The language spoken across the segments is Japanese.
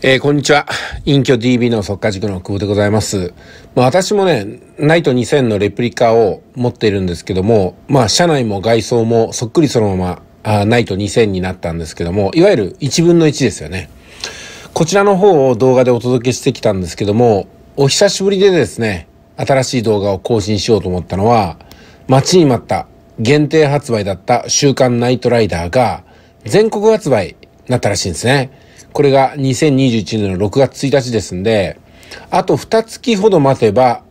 えー、こんにちは。隠居 DB の速化塾の久保でございます。まあ、私もね、ナイト2000のレプリカを持っているんですけども、まあ、車内も外装もそっくりそのままあナイト2000になったんですけども、いわゆる1分の1ですよね。こちらの方を動画でお届けしてきたんですけども、お久しぶりでですね、新しい動画を更新しようと思ったのは、待ちに待った限定発売だった週刊ナイトライダーが全国発売になったらしいんですね。これが2021年の6月1日ですんで、あと2月ほど待てば、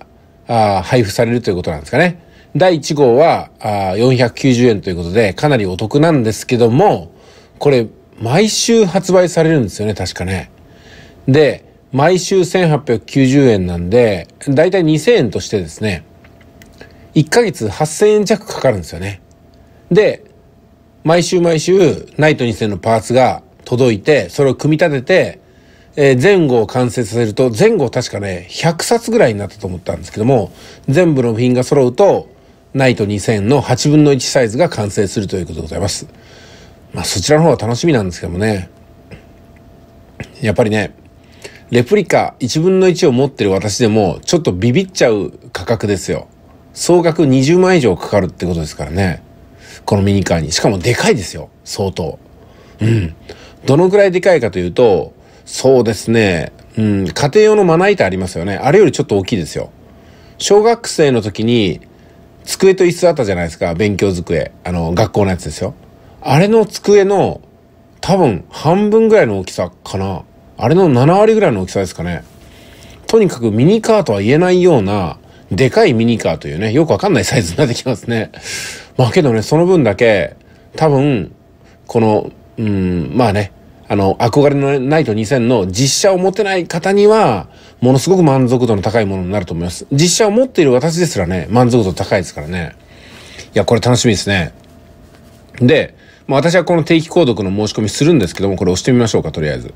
あ配布されるということなんですかね。第1号はあ490円ということで、かなりお得なんですけども、これ、毎週発売されるんですよね、確かね。で、毎週1890円なんで、だいたい2000円としてですね、1ヶ月8000円弱かかるんですよね。で、毎週毎週、ナイト2000のパーツが届いて、それを組み立てて、えー、前後を完成させると、前後確かね、100冊ぐらいになったと思ったんですけども、全部の部品が揃うと、ナイト2000の8分の1サイズが完成するということでございます。まあ、そちらの方が楽しみなんですけどもね。やっぱりね、レプリカ1分の1を持ってる私でも、ちょっとビビっちゃう価格ですよ。総額20万以上かかるってことですからね。このミニカーに。しかもでかいですよ。相当。うん。どのくらいでかいかというと、そうですね、うん、家庭用のまな板ありますよね。あれよりちょっと大きいですよ。小学生の時に、机と椅子あったじゃないですか。勉強机。あの、学校のやつですよ。あれの机の、多分、半分ぐらいの大きさかな。あれの7割ぐらいの大きさですかね。とにかくミニカーとは言えないような、でかいミニカーというね、よくわかんないサイズになってきますね。まあけどね、その分だけ、多分、この、うん、まあね、あの、憧れのナイト2000の実写を持てない方には、ものすごく満足度の高いものになると思います。実写を持っている私ですらね、満足度高いですからね。いや、これ楽しみですね。で、まあ、私はこの定期購読の申し込みするんですけども、これ押してみましょうか、とりあえず。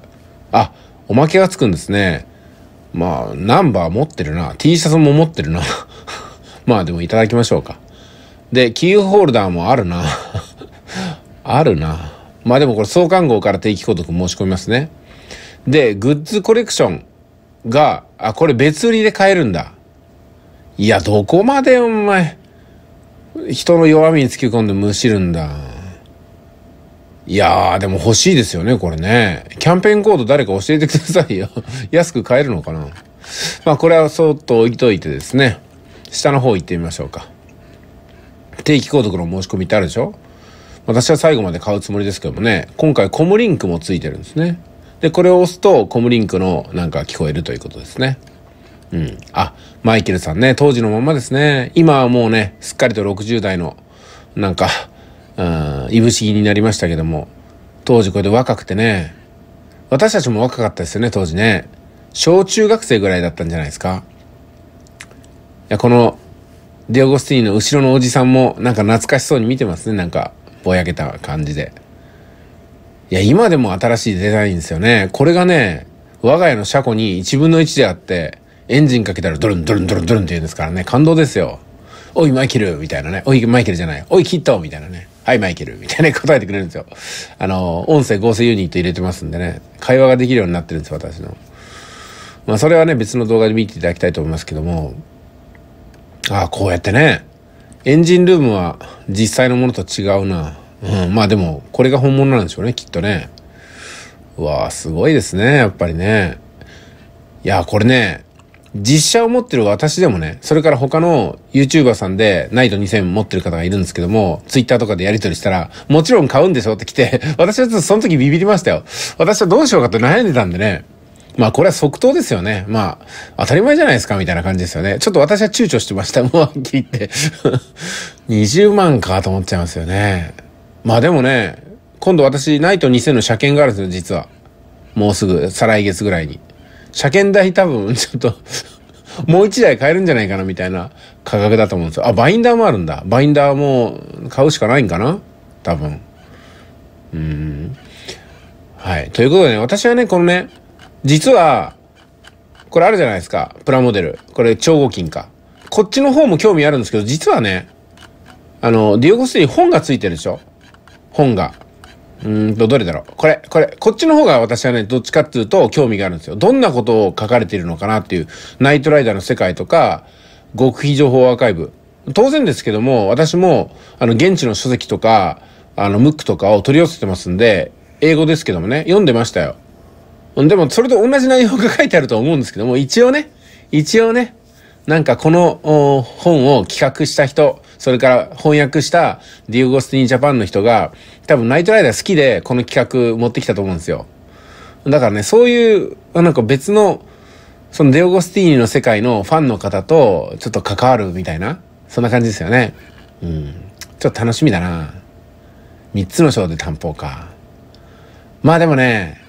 あ、おまけがつくんですね。まあ、ナンバー持ってるな。T シャツも持ってるな。まあ、でもいただきましょうか。で、キーホルダーもあるな。あるな。まあでもこれ創刊号から定期購読申し込みますね。で、グッズコレクションが、あ、これ別売りで買えるんだ。いや、どこまでお前、人の弱みにつけ込んでむしるんだ。いやー、でも欲しいですよね、これね。キャンペーンコード誰か教えてくださいよ。安く買えるのかな。まあ、これはそっと置いといてですね。下の方行ってみましょうか。定期購読の申し込みってあるでしょ私は最後まで買うつもりですけどもね、今回コムリンクもついてるんですね。で、これを押すとコムリンクのなんか聞こえるということですね。うん。あ、マイケルさんね、当時のままですね。今はもうね、すっかりと60代の、なんか、うん、いぶしぎになりましたけども、当時これで若くてね、私たちも若かったですよね、当時ね。小中学生ぐらいだったんじゃないですか。いや、この、ディオゴスティーニの後ろのおじさんも、なんか懐かしそうに見てますね、なんか。ぼやけた感じで。いや、今でも新しいデザインですよね。これがね、我が家の車庫に1分の1であって、エンジンかけたらドルンドルンドルンドルンって言うんですからね、感動ですよ。おい、マイケルみたいなね。おい、マイケルじゃない。おい、キットみたいなね。はい、マイケルみたいな答えてくれるんですよ。あの、音声合成ユニット入れてますんでね、会話ができるようになってるんです、私の。まあ、それはね、別の動画で見ていただきたいと思いますけども、ああ、こうやってね、エンジンルームは実際のものと違うな。うん、まあでも、これが本物なんでしょうね、きっとね。うわあすごいですね、やっぱりね。いやこれね、実写を持ってる私でもね、それから他の YouTuber さんで、ナイト2000持ってる方がいるんですけども、Twitter とかでやり取りしたら、もちろん買うんでしょって来て、私はちょっとその時ビビりましたよ。私はどうしようかって悩んでたんでね。まあこれは即答ですよね。まあ当たり前じゃないですかみたいな感じですよね。ちょっと私は躊躇してました。もうはっきり言って。20 万かと思っちゃいますよね。まあでもね、今度私、ナイト2000の車検があるんですよ、実は。もうすぐ、再来月ぐらいに。車検代多分、ちょっと もう1台買えるんじゃないかな、みたいな価格だと思うんですよ。あ、バインダーもあるんだ。バインダーも買うしかないんかな多分。うん。はい。ということでね、私はね、このね、実は、これあるじゃないですか。プラモデル。これ、超合金か。こっちの方も興味あるんですけど、実はね、あの、ディオゴスに本がついてるでしょ本が。うんと、どれだろうこれ、これ、こっちの方が私はね、どっちかっていうと興味があるんですよ。どんなことを書かれているのかなっていう、ナイトライダーの世界とか、極秘情報アーカイブ。当然ですけども、私も、あの、現地の書籍とか、あの、ムックとかを取り寄せてますんで、英語ですけどもね、読んでましたよ。でも、それと同じ内容が書いてあると思うんですけども、一応ね、一応ね、なんかこの本を企画した人、それから翻訳したディオゴスティン・ジャパンの人が、多分ナイトライダー好きでこの企画持ってきたと思うんですよ。だからね、そういう、なんか別の、そのディオゴスティーニの世界のファンの方とちょっと関わるみたいな、そんな感じですよね。うん。ちょっと楽しみだな。3つの章で担保か。まあでもね、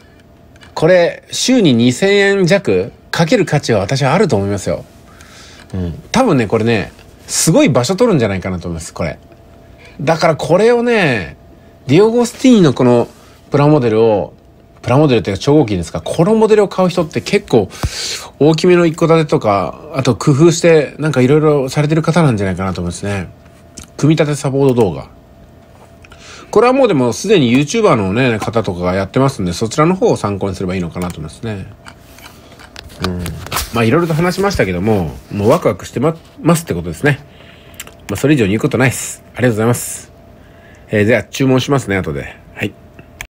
これ、週に2000円弱かける価値は私はあると思いますよ。うん。多分ね、これね、すごい場所取るんじゃないかなと思います、これ。だからこれをね、ディオゴスティーニのこのプラモデルを、プラモデルっていうか超大きいんですか、このモデルを買う人って結構大きめの一戸建てとか、あと工夫してなんかいろいろされてる方なんじゃないかなと思いますね。組み立てサポート動画。これはもうでもすでに YouTuber のね、方とかがやってますんで、そちらの方を参考にすればいいのかなと思いますね。うん。まあいろいろと話しましたけども、もうワクワクしてま、ますってことですね。まあそれ以上に言うことないっす。ありがとうございます。えー、じゃあ注文しますね、後で。